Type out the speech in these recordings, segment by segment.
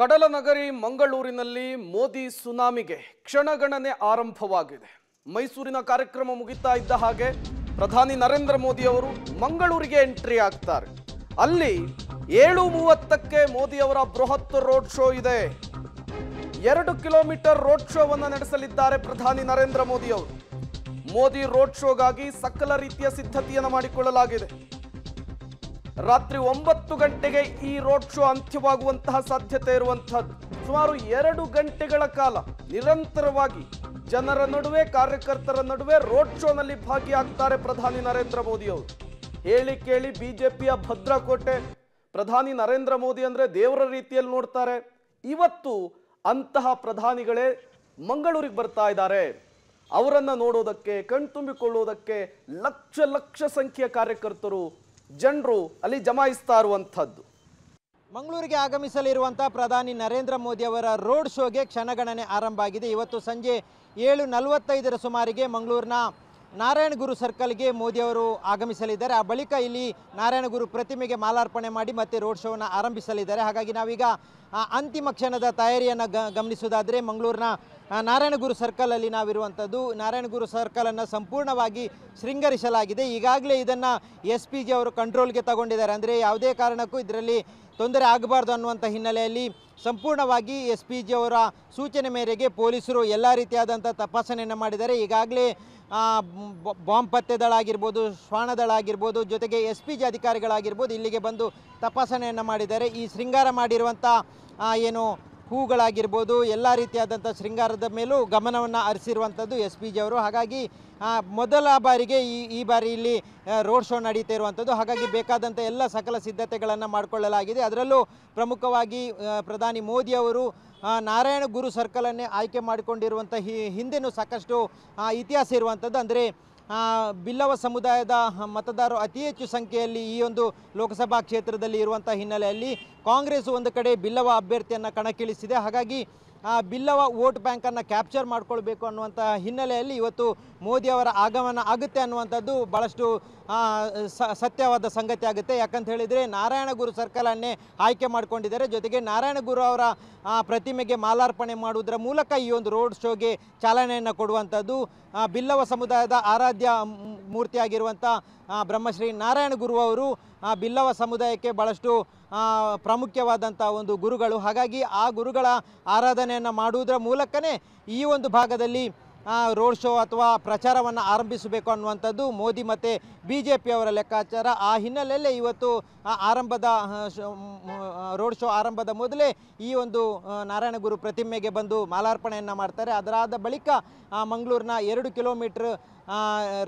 ಕಡಲ ನಗರಿ ಮಂಗಳೂರಿನಲ್ಲಿ ಮೋದಿ ಸುನಾಮಿಗೆ ಕ್ಷಣಗಣನೆ ಆರಂಭವಾಗಿದೆ ಮೈಸೂರಿನ ಕಾರ್ಯಕ್ರಮ ಮುಗಿತಾ ಇದ್ದ ಹಾಗೆ ಪ್ರಧಾನಿ ನರೇಂದ್ರ ಮೋದಿ ಅವರು ಮಂಗಳೂರಿಗೆ ಎಂಟ್ರಿ ಆಗ್ತಾರೆ ಅಲ್ಲಿ ಏಳು ಮೂವತ್ತಕ್ಕೆ ಮೋದಿ ಅವರ ಬೃಹತ್ ರೋಡ್ ಶೋ ಇದೆ ಎರಡು ಕಿಲೋಮೀಟರ್ ರೋಡ್ ಶೋವನ್ನು ನಡೆಸಲಿದ್ದಾರೆ ಪ್ರಧಾನಿ ನರೇಂದ್ರ ಮೋದಿ ಅವರು ಮೋದಿ ರೋಡ್ ಶೋಗಾಗಿ ಸಕಲ ರೀತಿಯ ಸಿದ್ಧತೆಯನ್ನು ಮಾಡಿಕೊಳ್ಳಲಾಗಿದೆ ರಾತ್ರಿ ಒಂಬತ್ತು ಗಂಟೆಗೆ ಈ ರೋಡ್ ಶೋ ಅಂತ್ಯವಾಗುವಂತಹ ಸಾಧ್ಯತೆ ಇರುವಂತಹದ್ದು ಸುಮಾರು ಎರಡು ಗಂಟೆಗಳ ಕಾಲ ನಿರಂತರವಾಗಿ ಜನರ ನಡುವೆ ಕಾರ್ಯಕರ್ತರ ನಡುವೆ ರೋಡ್ ಶೋನಲ್ಲಿ ಭಾಗಿಯಾಗ್ತಾರೆ ಪ್ರಧಾನಿ ನರೇಂದ್ರ ಮೋದಿ ಅವರು ಹೇಳಿ ಕೇಳಿ ಬಿಜೆಪಿಯ ಭದ್ರಕೋಟೆ ಪ್ರಧಾನಿ ನರೇಂದ್ರ ಮೋದಿ ಅಂದರೆ ದೇವರ ರೀತಿಯಲ್ಲಿ ನೋಡ್ತಾರೆ ಇವತ್ತು ಅಂತಹ ಪ್ರಧಾನಿಗಳೇ ಮಂಗಳೂರಿಗೆ ಬರ್ತಾ ಇದ್ದಾರೆ ಅವರನ್ನು ನೋಡೋದಕ್ಕೆ ಕಣ್ತುಂಬಿಕೊಳ್ಳೋದಕ್ಕೆ ಲಕ್ಷ ಲಕ್ಷ ಸಂಖ್ಯೆಯ ಕಾರ್ಯಕರ್ತರು ಜನರು ಅಲ್ಲಿ ಜಮಾಯಿಸ್ತಾ ಇರುವಂಥದ್ದು ಮಂಗಳೂರಿಗೆ ಆಗಮಿಸಲಿರುವಂಥ ಪ್ರಧಾನಿ ನರೇಂದ್ರ ಮೋದಿ ಅವರ ರೋಡ್ ಶೋಗೆ ಕ್ಷಣಗಣನೆ ಆರಂಭ ಆಗಿದೆ ಇವತ್ತು ಸಂಜೆ ಏಳು ನಲವತ್ತೈದರ ಸುಮಾರಿಗೆ ಮಂಗಳೂರಿನ ನಾರಾಯಣಗುರು ಸರ್ಕಲ್ಗೆ ಮೋದಿಯವರು ಆಗಮಿಸಲಿದ್ದಾರೆ ಆ ಬಳಿಕ ಇಲ್ಲಿ ನಾರಾಯಣಗುರು ಪ್ರತಿಮೆಗೆ ಮಾಲಾರ್ಪಣೆ ಮಾಡಿ ಮತ್ತೆ ರೋಡ್ ಶೋವನ್ನು ಆರಂಭಿಸಲಿದ್ದಾರೆ ಹಾಗಾಗಿ ನಾವೀಗ ಅಂತಿಮ ಕ್ಷಣದ ತಯಾರಿಯನ್ನು ಗಮನಿಸುವುದಾದರೆ ಮಂಗಳೂರಿನ ನಾರಾಯಣಗುರು ಸರ್ಕಲಲ್ಲಿ ನಾವಿರುವಂಥದ್ದು ನಾರಾಯಣಗುರು ಸರ್ಕಲನ್ನು ಸಂಪೂರ್ಣವಾಗಿ ಶೃಂಗರಿಸಲಾಗಿದೆ ಈಗಾಗಲೇ ಇದನ್ನು ಎಸ್ ಪಿ ಜಿ ಅವರು ಕಂಟ್ರೋಲ್ಗೆ ತಗೊಂಡಿದ್ದಾರೆ ಅಂದರೆ ಯಾವುದೇ ಕಾರಣಕ್ಕೂ ಇದರಲ್ಲಿ ತೊಂದರೆ ಆಗಬಾರ್ದು ಅನ್ನುವಂಥ ಹಿನ್ನೆಲೆಯಲ್ಲಿ ಸಂಪೂರ್ಣವಾಗಿ ಎಸ್ ಪಿ ಜಿ ಅವರ ಸೂಚನೆ ಮೇರೆಗೆ ಪೊಲೀಸರು ಎಲ್ಲ ರೀತಿಯಾದಂಥ ತಪಾಸಣೆಯನ್ನು ಮಾಡಿದ್ದಾರೆ ಈಗಾಗಲೇ ಬಾಂಬ್ ಪತ್ತೆ ದಳ ಆಗಿರ್ಬೋದು ಶ್ವಾನ ಆಗಿರ್ಬೋದು ಜೊತೆಗೆ ಎಸ್ ಪಿ ಜಿ ಅಧಿಕಾರಿಗಳಾಗಿರ್ಬೋದು ಇಲ್ಲಿಗೆ ಬಂದು ತಪಾಸಣೆಯನ್ನು ಮಾಡಿದ್ದಾರೆ ಈ ಶೃಂಗಾರ ಮಾಡಿರುವಂಥ ಏನು ಹೂಗಳಾಗಿರ್ಬೋದು ಎಲ್ಲ ರೀತಿಯಾದಂಥ ಶೃಂಗಾರದ ಮೇಲೂ ಗಮನವನ್ನು ಹರಿಸಿರುವಂಥದ್ದು ಎಸ್ ಪಿ ಜಿ ಅವರು ಹಾಗಾಗಿ ಮೊದಲ ಬಾರಿಗೆ ಈ ಈ ಬಾರಿ ಇಲ್ಲಿ ರೋಡ್ ಶೋ ನಡೀತಾ ಇರುವಂಥದ್ದು ಹಾಗಾಗಿ ಬೇಕಾದಂಥ ಎಲ್ಲ ಸಕಲ ಸಿದ್ಧತೆಗಳನ್ನು ಮಾಡಿಕೊಳ್ಳಲಾಗಿದೆ ಅದರಲ್ಲೂ ಪ್ರಮುಖವಾಗಿ ಪ್ರಧಾನಿ ಮೋದಿ ಅವರು ನಾರಾಯಣ ಗುರು ಸರ್ಕಲನ್ನೇ ಆಯ್ಕೆ ಮಾಡಿಕೊಂಡಿರುವಂಥ ಹಿಂದೆನೂ ಸಾಕಷ್ಟು ಇತಿಹಾಸ ಇರುವಂಥದ್ದು ಅಂದರೆ ಬಿಲ್ಲವ ಸಮುದಾಯದ ಮತದಾರರು ಅತಿ ಹೆಚ್ಚು ಸಂಖ್ಯೆಯಲ್ಲಿ ಈ ಒಂದು ಲೋಕಸಭಾ ಕ್ಷೇತ್ರದಲ್ಲಿ ಇರುವಂಥ ಹಿನ್ನೆಲೆಯಲ್ಲಿ ಕಾಂಗ್ರೆಸ್ ಒಂದು ಕಡೆ ಬಿಲ್ಲವ ಅಭ್ಯರ್ಥಿಯನ್ನು ಕಣಕ್ಕಿಳಿಸಿದೆ ಹಾಗಾಗಿ ಬಿಲ್ಲವ ವೋಟ್ ಬ್ಯಾಂಕನ್ನು ಕ್ಯಾಪ್ಚರ್ ಮಾಡಿಕೊಳ್ಬೇಕು ಅನ್ನುವಂಥ ಹಿನ್ನೆಲೆಯಲ್ಲಿ ಇವತ್ತು ಮೋದಿ ಅವರ ಆಗಮನ ಆಗುತ್ತೆ ಅನ್ನುವಂಥದ್ದು ಭಾಳಷ್ಟು ಸತ್ಯವಾದ ಸಂಗತಿ ಆಗುತ್ತೆ ಯಾಕಂತ ಹೇಳಿದರೆ ಗುರು ಸರ್ಕಲನ್ನೇ ಆಯ್ಕೆ ಮಾಡಿಕೊಂಡಿದ್ದಾರೆ ಜೊತೆಗೆ ಗುರು ಅವರ ಪ್ರತಿಮೆಗೆ ಮಾಲಾರ್ಪಣೆ ಮಾಡುವುದರ ಮೂಲಕ ಈ ಒಂದು ರೋಡ್ ಶೋಗೆ ಚಾಲನೆಯನ್ನು ಕೊಡುವಂಥದ್ದು ಬಿಲ್ಲವ ಸಮುದಾಯದ ಆರಾಧ್ಯ ಮೂರ್ತಿಯಾಗಿರುವಂಥ ಬ್ರಹ್ಮಶ್ರೀ ನಾರಾಯಣ ಗುರು ಅವರು ಬಿಲ್ಲವ ಸಮುದಾಯಕ್ಕೆ ಭಾಳಷ್ಟು ಪ್ರಾಮುಖ್ಯವಾದಂಥ ಒಂದು ಗುರುಗಳು ಹಾಗಾಗಿ ಆ ಗುರುಗಳ ಆರಾಧನೆಯನ್ನು ಮಾಡುವುದರ ಮೂಲಕವೇ ಈ ಒಂದು ಭಾಗದಲ್ಲಿ ರೋಡ್ ಶೋ ಅಥವಾ ಪ್ರಚಾರವನ್ನು ಆರಂಭಿಸಬೇಕು ಅನ್ನುವಂಥದ್ದು ಮೋದಿ ಮತ್ತು ಬಿ ಜೆ ಪಿಯವರ ಲೆಕ್ಕಾಚಾರ ಆ ಹಿನ್ನೆಲೆಯಲ್ಲೇ ಇವತ್ತು ಆರಂಭದ ರೋಡ್ ಶೋ ಆರಂಭದ ಮೊದಲೇ ಈ ಒಂದು ನಾರಾಯಣಗುರು ಪ್ರತಿಮೆಗೆ ಬಂದು ಮಾಲಾರ್ಪಣೆಯನ್ನು ಮಾಡ್ತಾರೆ ಅದರಾದ ಬಳಿಕ ಮಂಗಳೂರಿನ ಎರಡು ಕಿಲೋಮೀಟ್ರ್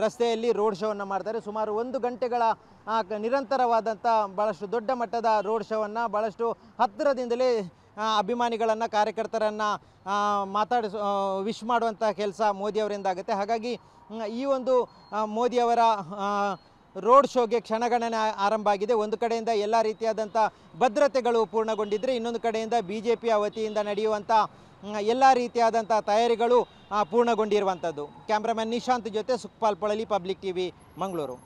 ರಸ್ತೆಯಲ್ಲಿ ರೋಡ್ ಶೋವನ್ನು ಮಾಡ್ತಾರೆ ಸುಮಾರು ಒಂದು ಗಂಟೆಗಳ ನಿರಂತರವಾದಂಥ ಭಾಳಷ್ಟು ದೊಡ್ಡ ಮಟ್ಟದ ರೋಡ್ ಶೋವನ್ನು ಭಾಳಷ್ಟು ಹತ್ತಿರದಿಂದಲೇ ಅಭಿಮಾನಿಗಳನ್ನು ಕಾರ್ಯಕರ್ತರನ್ನು ಮಾತಾಡಿಸ್ ವಿಶ್ ಮಾಡುವಂಥ ಕೆಲಸ ಮೋದಿಯವರಿಂದ ಆಗುತ್ತೆ ಹಾಗಾಗಿ ಈ ಒಂದು ಮೋದಿಯವರ ರೋಡ್ ಶೋಗೆ ಕ್ಷಣಗಣನೆ ಆರಂಭ ಆಗಿದೆ ಒಂದು ಕಡೆಯಿಂದ ಎಲ್ಲ ರೀತಿಯಾದಂಥ ಭದ್ರತೆಗಳು ಪೂರ್ಣಗೊಂಡಿದ್ದರೆ ಇನ್ನೊಂದು ಕಡೆಯಿಂದ ಬಿ ಜೆ ಪಿಯ ವತಿಯಿಂದ ನಡೆಯುವಂಥ ಎಲ್ಲ ರೀತಿಯಾದಂಥ ತಯಾರಿಗಳು ಪೂರ್ಣಗೊಂಡಿರುವಂಥದ್ದು ಕ್ಯಾಮ್ರಾಮನ್ ನಿಶಾಂತ್ ಜೊತೆ ಸುಖಪಾಲ್ ಪೊಳಲಿ ಪಬ್ಲಿಕ್ ವಿ ಮಂಗಳೂರು